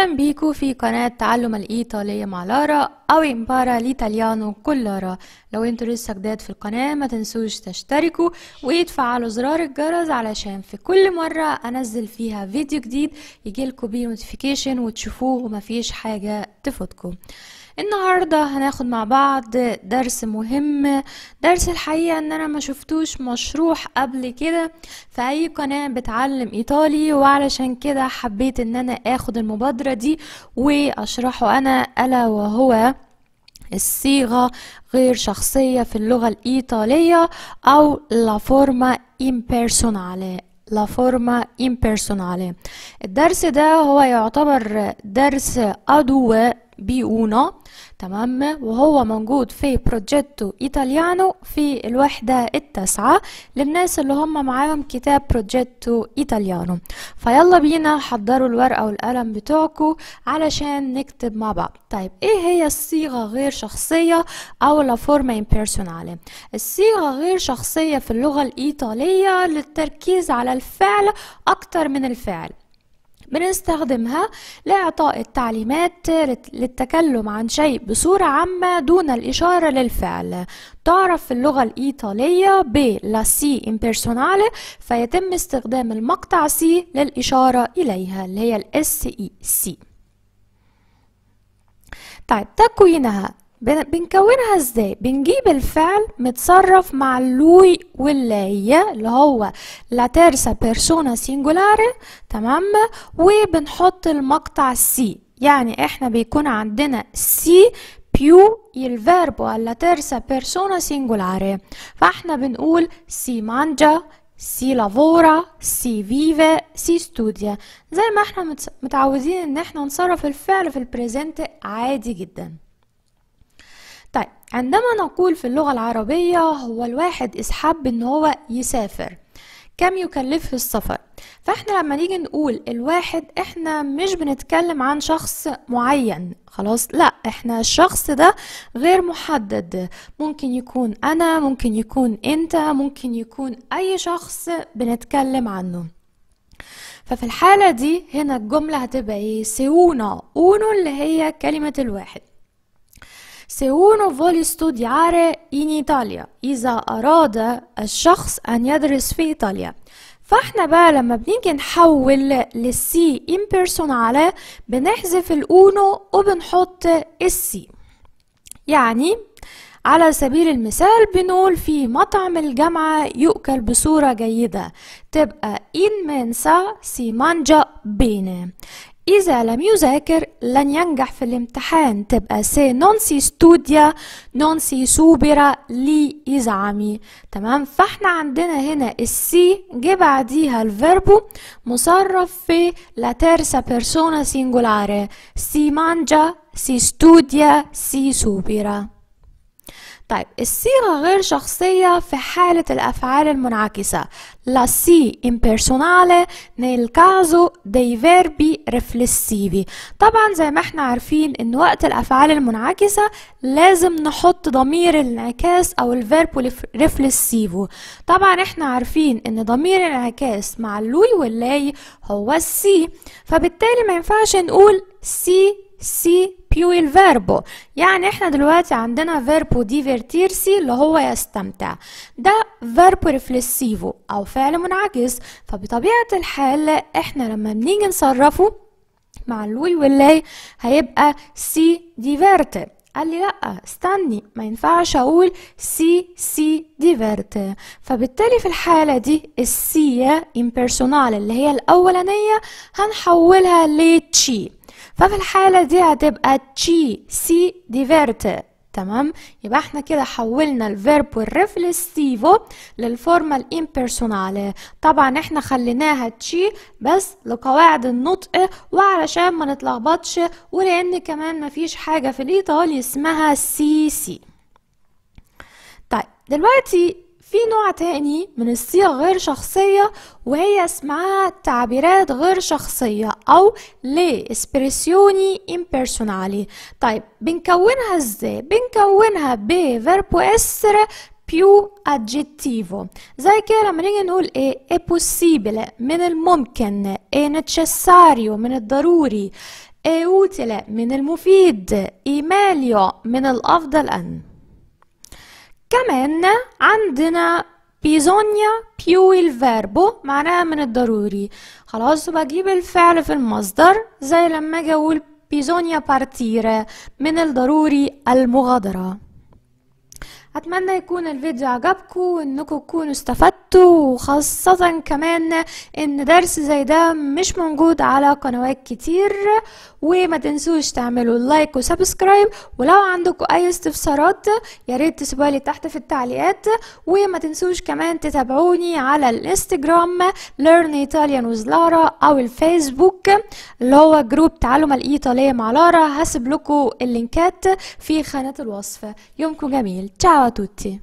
اهلا بيكو في قناة تعلم الايطالية مع لارا او امبارا ليتاليانو كل لارا لو انتوا لسه جداد في القناة ما تنسوش تشتركوا وتفعلوا زرار الجرس علشان في كل مرة انزل فيها فيديو جديد يجيلكوا بيه نوتيفيكيشن وتشوفوه ومفيش حاجة تفوتكم النهاردة هناخد مع بعض درس مهم درس الحقيقة ان انا ما شفتوش مشروح قبل كده في اي قناة بتعلم ايطالي وعلشان كده حبيت ان انا اخد المبادرة دي واشرحه انا الا وهو الصيغة غير شخصية في اللغة الإيطالية أو لا فورما امبيرسونال لا فورما امبيرسونال الدرس ده هو يعتبر درس أدوة بي 1 تمام وهو موجود في بروجيتو إيطاليانو في الوحدة التاسعة للناس اللي هم معاهم كتاب بروجيتو إيطاليانو فيلا بينا حضروا الورقة والقلم بتوعكو علشان نكتب مع بعض طيب ايه هي الصيغة غير شخصية او لا فورما امبيرسونالي الصيغة غير شخصية في اللغة الإيطالية للتركيز على الفعل أكتر من الفعل بنستخدمها لإعطاء التعليمات للتكلم عن شيء بصورة عامة دون الإشارة للفعل تعرف في اللغة الإيطالية ب لا سي impersonale فيتم استخدام المقطع سي للإشارة إليها اللي هي الاس اي سي e طيب تكوينها بنكونها ازاي بنجيب الفعل متصرف مع لوي واللي هي اللي هو لا تيرسا بيرسونا سينجولاري تمام وبنحط المقطع سي يعني احنا بيكون عندنا سي بيو الفيرب ولا تيرسا بيرسونا persona فاحنا بنقول سي مانجا سي لافورا سي فيفا سي ستوديا زي ما احنا متعودين ان احنا نصرف الفعل في البريزنت عادي جدا طيب عندما نقول في اللغة العربية هو الواحد إسحب إن هو يسافر كم يكلفه السفر فاحنا لما نيجي نقول الواحد احنا مش بنتكلم عن شخص معين خلاص لا احنا الشخص ده غير محدد ممكن يكون انا ممكن يكون انت ممكن يكون اي شخص بنتكلم عنه ففي الحالة دي هنا الجملة هتبقى ايه سيونا اونو اللي هي كلمة الواحد Se uno vuole studiare in Italia إذا أراد الشخص أن يدرس في إيطاليا فاحنا بقى لما بنيجي نحول للسي impersonale بنحذف الأونو وبنحط السي يعني على سبيل المثال بنقول في مطعم الجامعة يؤكل بصورة جيدة تبقى إن منسا سي مانجا bene إذا لم يذاكر لن ينجح في الامتحان تبقى سي نون سي ستوديا نون سي سوبرا لي إزعمي تمام فاحنا عندنا هنا السي جه بعديها الفيربو مصرف في لا تيرسا بيرسونا سينجولاري سي مانجا سي ستوديا سي سوبرا طيب الصيغة غير شخصية في حالة الأفعال المنعكسة لا سي impersonale nel caso dei verbi riflessivi طبعا زي ما احنا عارفين ان وقت الأفعال المنعكسة لازم نحط ضمير الانعكاس او الفيربو ريفلسيفو طبعا احنا عارفين ان ضمير الانعكاس مع اللوي واللاي هو السي فبالتالي ما ينفعش نقول سي سي più il يعني احنا دلوقتي عندنا فيربو ديفيرتيرسي اللي هو يستمتع ده فيربو ريفلسيفو او فعل منعكس فبطبيعة الحال احنا لما بنيجي نصرفه مع الوي واللاي هيبقى سي ديفيرت قال لي لا استني ما ينفعش اقول سي سي ديفيرت فبالتالي في الحالة دي السي امبيرسونال اللي هي الاولانية هنحولها لتشي ففي الحالة دي هتبقى تشي سي ديفيرت تمام يبقى احنا كده حولنا الفيرب والريفلسيفو للفورما الامبرسونال طبعا احنا خليناها تشي بس لقواعد النطق وعلشان ما نتلخبطش ولان كمان مفيش حاجة في الايطالي اسمها سي سي طيب دلوقتي في نوع تاني من الصيغ غير شخصية وهي اسمها تعبيرات غير شخصية أو لي اسبريسيوني امبرسونالي طيب بنكونها ازاي؟ بنكونها فيربو اسر بيو aggettivo زي كده لما نيجي نقول ايه ابوسيبل من الممكن ايه necessario من الضروري ايه من المفيد ايماليو من الأفضل أن كمان عندنا بيزونيا بيو الفيربو معناها من الضروري خلاص بجيب الفعل في المصدر زي لما اجي اقول بيزونيا بارتيرا من الضروري المغادرة اتمنى يكون الفيديو عجبكم وانكم تكونوا استفدتوا وخاصة كمان ان درس زي ده مش موجود على قنوات كتير وما تنسوش تعملوا لايك وسبسكرايب ولو عندكم اي استفسارات يا ريت تسيبوها لي تحت في التعليقات وما تنسوش كمان تتابعوني على الانستجرام learn italian with لارا او الفيسبوك اللي هو جروب تعلم الايطالية مع لارا هسيب لكم اللينكات في خانة الوصف يومكم جميل تشاو Ciao a tutti!